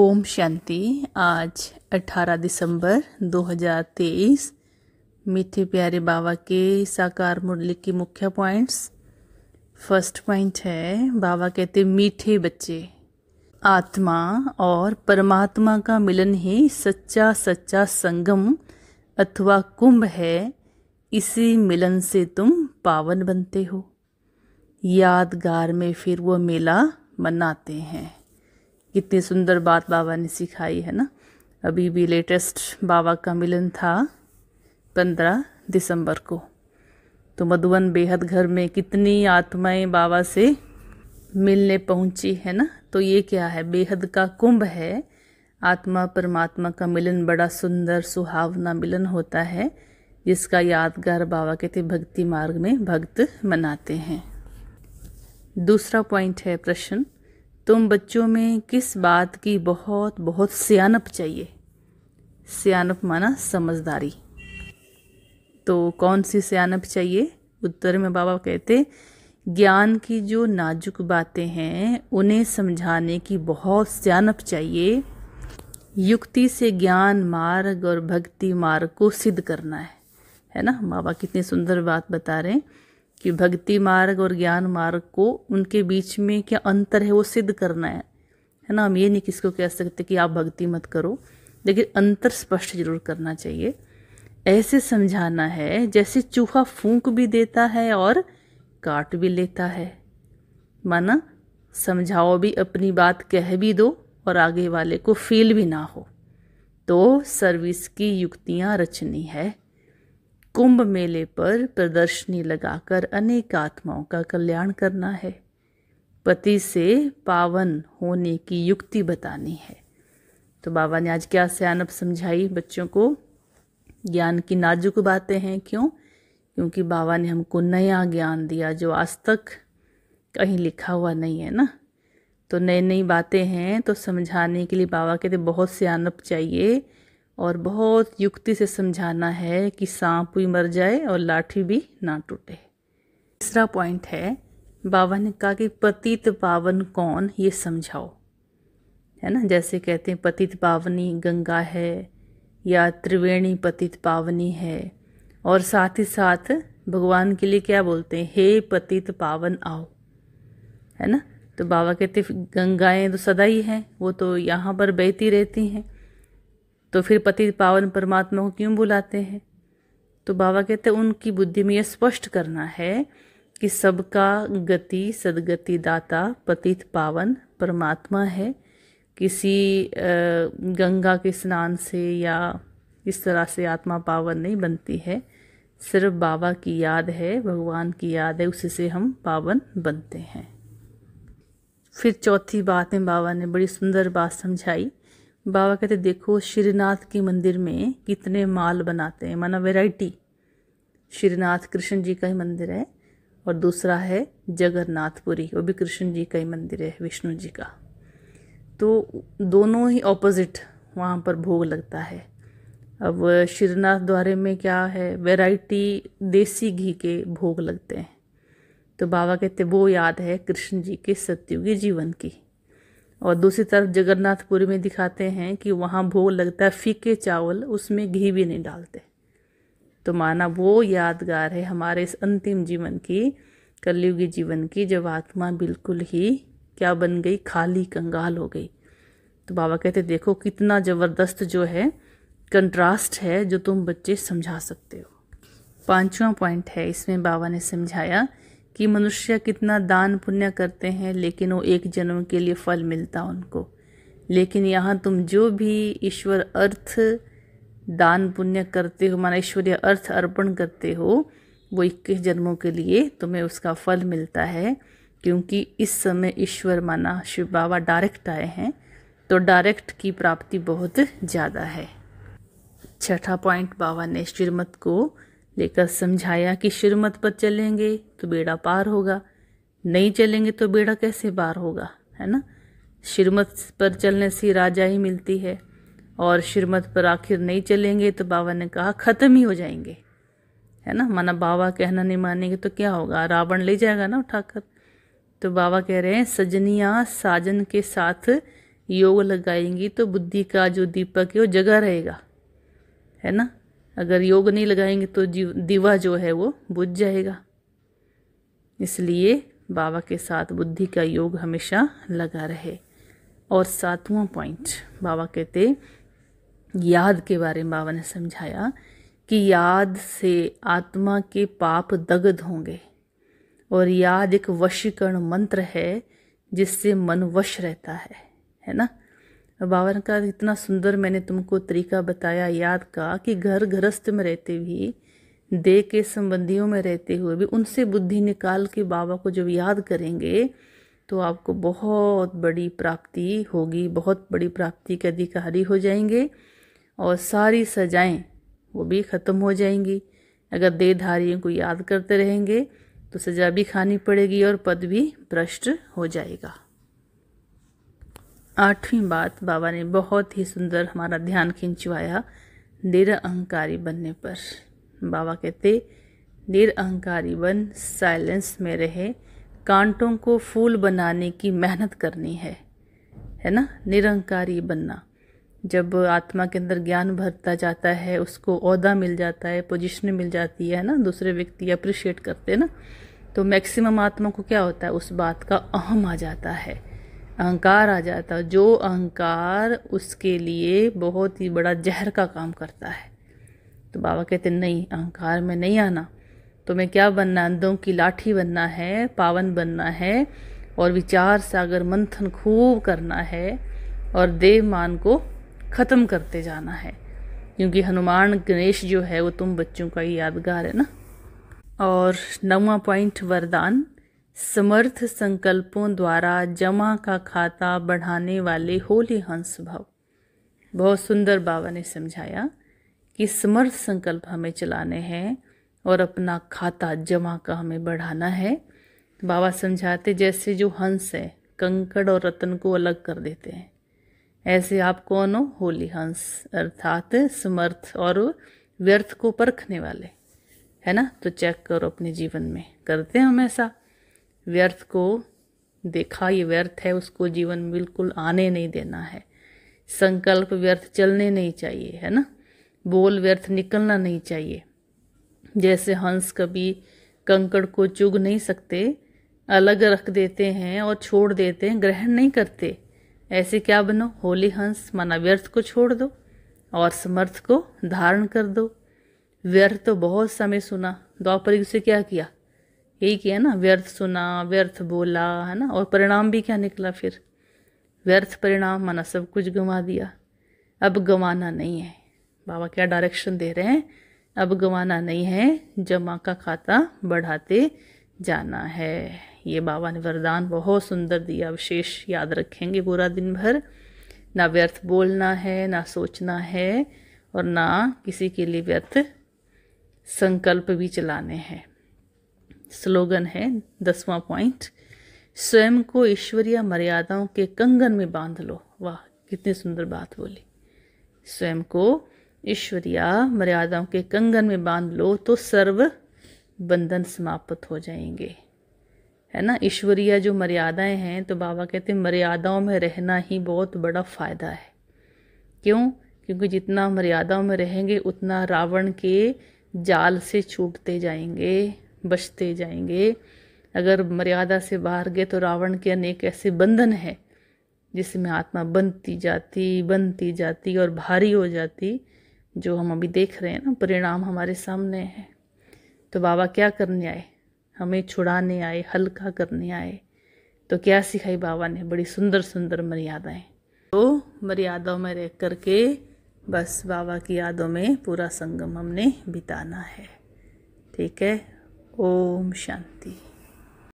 ओम शांति आज 18 दिसंबर 2023 मीठे प्यारे बाबा के साकार मुरली के मुख्य पॉइंट्स फर्स्ट पॉइंट है बाबा कहते मीठे बच्चे आत्मा और परमात्मा का मिलन ही सच्चा सच्चा संगम अथवा कुंभ है इसी मिलन से तुम पावन बनते हो यादगार में फिर वो मेला मनाते हैं कितनी सुंदर बात बाबा ने सिखाई है ना अभी भी लेटेस्ट बाबा का मिलन था पंद्रह दिसंबर को तो मधुबन बेहद घर में कितनी आत्माएं बाबा से मिलने पहुंची है ना तो ये क्या है बेहद का कुंभ है आत्मा परमात्मा का मिलन बड़ा सुंदर सुहावना मिलन होता है जिसका यादगार बाबा कहते भक्ति मार्ग में भक्त मनाते हैं दूसरा पॉइंट है प्रश्न तुम बच्चों में किस बात की बहुत बहुत सियानप चाहिए सियानप माना समझदारी तो कौन सी सियानप चाहिए उत्तर में बाबा कहते ज्ञान की जो नाजुक बातें हैं उन्हें समझाने की बहुत सियानप चाहिए युक्ति से ज्ञान मार्ग और भक्ति मार्ग को सिद्ध करना है है ना बाबा कितनी सुंदर बात बता रहे हैं कि भक्ति मार्ग और ज्ञान मार्ग को उनके बीच में क्या अंतर है वो सिद्ध करना है है ना हम ये नहीं किसी को कह सकते कि आप भक्ति मत करो लेकिन अंतर स्पष्ट जरूर करना चाहिए ऐसे समझाना है जैसे चूहा फूंक भी देता है और काट भी लेता है माना समझाओ भी अपनी बात कह भी दो और आगे वाले को फील भी ना हो तो सर्विस की युक्तियाँ रचनी है कुंभ मेले पर प्रदर्शनी लगाकर अनेक आत्माओं का कल्याण करना है पति से पावन होने की युक्ति बतानी है तो बाबा ने आज क्या सयानप समझाई बच्चों को ज्ञान की नाजुक बातें हैं क्यों क्योंकि बाबा ने हमको नया ज्ञान दिया जो आज तक कहीं लिखा हुआ नहीं है ना तो नई नई बातें हैं तो समझाने के लिए बाबा कहते बहुत सयानप चाहिए और बहुत युक्ति से समझाना है कि सांप भी मर जाए और लाठी भी ना टूटे तीसरा पॉइंट है बाबा ने कहा कि पतित पावन कौन ये समझाओ है ना जैसे कहते हैं पतित पावनी गंगा है या त्रिवेणी पतित पावनी है और साथ ही साथ भगवान के लिए क्या बोलते हैं हे पतित पावन आओ है ना तो बाबा कहते गंगाएं तो सदा ही हैं वो तो यहाँ पर बहती रहती हैं तो फिर पति पावन परमात्मा को क्यों बुलाते हैं तो बाबा कहते हैं उनकी बुद्धि में यह स्पष्ट करना है कि सबका गति सदगति दाता पतित पावन परमात्मा है किसी गंगा के स्नान से या इस तरह से आत्मा पावन नहीं बनती है सिर्फ बाबा की याद है भगवान की याद है उसी से हम पावन बनते हैं फिर चौथी बात में बाबा ने बड़ी सुंदर बात समझाई बाबा कहते देखो श्रीनाथ के मंदिर में कितने माल बनाते हैं माना वैरायटी श्रीनाथ कृष्ण जी का ही मंदिर है और दूसरा है जगन्नाथपुरी वो भी कृष्ण जी का ही मंदिर है विष्णु जी का तो दोनों ही ऑपोजिट वहाँ पर भोग लगता है अब श्रीनाथ द्वारे में क्या है वैरायटी देसी घी के भोग लगते हैं तो बाबा कहते वो याद है कृष्ण जी के सत्युगी जीवन की और दूसरी तरफ जगन्नाथपुरी में दिखाते हैं कि वहाँ भोग लगता है फीके चावल उसमें घी भी नहीं डालते तो माना वो यादगार है हमारे इस अंतिम जीवन की कलयुगी जीवन की जब आत्मा बिल्कुल ही क्या बन गई खाली कंगाल हो गई तो बाबा कहते देखो कितना ज़बरदस्त जो है कंट्रास्ट है जो तुम बच्चे समझा सकते हो पांचवा पॉइंट है इसमें बाबा ने समझाया कि मनुष्य कितना दान पुण्य करते हैं लेकिन वो एक जन्म के लिए फल मिलता उनको लेकिन यहाँ तुम जो भी ईश्वर अर्थ दान पुण्य करते हो माना ईश्वरीय अर्थ अर्पण करते हो वो इक्कीस जन्मों के लिए तुम्हें उसका फल मिलता है क्योंकि इस समय ईश्वर माना शिव बाबा डायरेक्ट आए हैं तो डायरेक्ट की प्राप्ति बहुत ज़्यादा है छठा पॉइंट बाबा ने श्रीमत को लेकर समझाया कि शिरमत पर चलेंगे तो बेड़ा पार होगा नहीं चलेंगे तो बेड़ा कैसे पार होगा है ना शिरमत पर चलने से राजा ही मिलती है और शिरमत पर आखिर नहीं चलेंगे तो बाबा ने कहा ख़त्म ही हो जाएंगे है ना माना बाबा कहना नहीं मानेंगे तो क्या होगा रावण ले जाएगा ना उठाकर तो बाबा कह रहे हैं सजनिया साजन के साथ योग लगाएंगी तो बुद्धि का जो दीपक है वो जगा रहेगा है ना अगर योग नहीं लगाएंगे तो जीव दीवा जो है वो बुझ जाएगा इसलिए बाबा के साथ बुद्धि का योग हमेशा लगा रहे और सातवां पॉइंट बाबा कहते याद के बारे में बाबा ने समझाया कि याद से आत्मा के पाप दग्ध होंगे और याद एक वशीकरण मंत्र है जिससे मन वश रहता है है ना ने कहा इतना सुंदर मैंने तुमको तरीका बताया याद का कि घर गृहस्थ में रहते भी दे के संबंधियों में रहते हुए भी उनसे बुद्धि निकाल के बाबा को जब याद करेंगे तो आपको बहुत बड़ी प्राप्ति होगी बहुत बड़ी प्राप्ति के अधिकारी हो जाएंगे और सारी सजाएं वो भी ख़त्म हो जाएंगी अगर देधारियों को याद करते रहेंगे तो सजा भी खानी पड़ेगी और पद भी भ्रष्ट हो जाएगा आठवीं बात बाबा ने बहुत ही सुंदर हमारा ध्यान खिंचवाया निरअहकारी बनने पर बाबा कहते निरअहकारी बन साइलेंस में रहे कांटों को फूल बनाने की मेहनत करनी है है ना निरंकारी बनना जब आत्मा के अंदर ज्ञान भरता जाता है उसको अहदा मिल जाता है पोजीशन मिल जाती है ना दूसरे व्यक्ति अप्रिशिएट करते हैं ना तो मैक्सिमम आत्मा को क्या होता है उस बात का अहम आ जाता है अहंकार आ जाता है जो अहंकार उसके लिए बहुत ही बड़ा जहर का काम करता है तो बाबा कहते नहीं अहंकार में नहीं आना तुम्हें तो क्या बनना अंधों की लाठी बनना है पावन बनना है और विचार सागर मंथन खूब करना है और देव मान को ख़त्म करते जाना है क्योंकि हनुमान गणेश जो है वो तुम बच्चों का ही यादगार है ना और नवा पॉइंट वरदान समर्थ संकल्पों द्वारा जमा का खाता बढ़ाने वाले होली हंस भाव बहुत सुंदर बाबा ने समझाया कि समर्थ संकल्प हमें चलाने हैं और अपना खाता जमा का हमें बढ़ाना है बाबा समझाते जैसे जो हंस है कंकड़ और रतन को अलग कर देते हैं ऐसे आप कौन हो होली हंस अर्थात समर्थ और व्यर्थ को परखने वाले है ना तो चेक करो अपने जीवन में करते हैं हम ऐसा व्यर्थ को देखा ये व्यर्थ है उसको जीवन बिल्कुल आने नहीं देना है संकल्प व्यर्थ चलने नहीं चाहिए है ना बोल व्यर्थ निकलना नहीं चाहिए जैसे हंस कभी कंकड़ को चुग नहीं सकते अलग रख देते हैं और छोड़ देते हैं ग्रहण नहीं करते ऐसे क्या बनो होली हंस माना व्यर्थ को छोड़ दो और समर्थ को धारण कर दो व्यर्थ तो बहुत समय सुना द्वापरिक से क्या किया यही किया ना व्यर्थ सुना व्यर्थ बोला है ना और परिणाम भी क्या निकला फिर व्यर्थ परिणाम माना सब कुछ गंवा दिया अब गंवाना नहीं है बाबा क्या डायरेक्शन दे रहे हैं अब गंवाना नहीं है जमा का खाता बढ़ाते जाना है ये बाबा ने वरदान बहुत सुंदर दिया विशेष याद रखेंगे पूरा दिन भर ना व्यर्थ बोलना है ना सोचना है और ना किसी के लिए व्यर्थ संकल्प भी चलाने हैं स्लोगन है दसवां पॉइंट स्वयं को ईश्वरीय मर्यादाओं के कंगन में बांध लो वाह कितनी सुंदर बात बोली स्वयं को ईश्वरीय मर्यादाओं के कंगन में बांध लो तो सर्व बंधन समाप्त हो जाएंगे है ना ईश्वरीय जो मर्यादाएं हैं तो बाबा कहते हैं मर्यादाओं में रहना ही बहुत बड़ा फ़ायदा है क्यों क्योंकि जितना मर्यादाओं में रहेंगे उतना रावण के जाल से छूटते जाएंगे बचते जाएंगे अगर मर्यादा से बाहर गए तो रावण के अनेक ऐसे बंधन हैं जिसमें आत्मा बनती जाती बनती जाती और भारी हो जाती जो हम अभी देख रहे हैं ना परिणाम हमारे सामने है तो बाबा क्या करने आए हमें छुड़ाने आए हल्का करने आए तो क्या सिखाई बाबा ने बड़ी सुंदर सुंदर मर्यादाएं तो मर्यादाओं में रह करके बस बाबा की यादों में पूरा संगम हमने बिताना है ठीक है ओम शांति